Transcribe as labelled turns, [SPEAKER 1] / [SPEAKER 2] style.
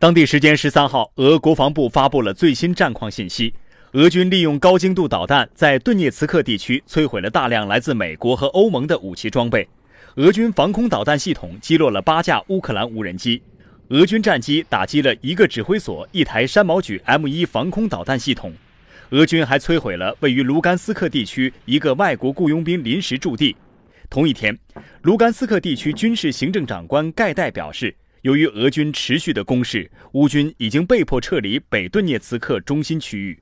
[SPEAKER 1] 当地时间十三号，俄国防部发布了最新战况信息。俄军利用高精度导弹在顿涅茨克地区摧毁了大量来自美国和欧盟的武器装备。俄军防空导弹系统击落了八架乌克兰无人机。俄军战机打击了一个指挥所，一台山毛榉 M 一防空导弹系统。俄军还摧毁了位于卢甘斯克地区一个外国雇佣兵临时驻地。同一天，卢甘斯克地区军事行政长官盖代表示。由于俄军持续的攻势，乌军已经被迫撤离北顿涅茨克中心区域。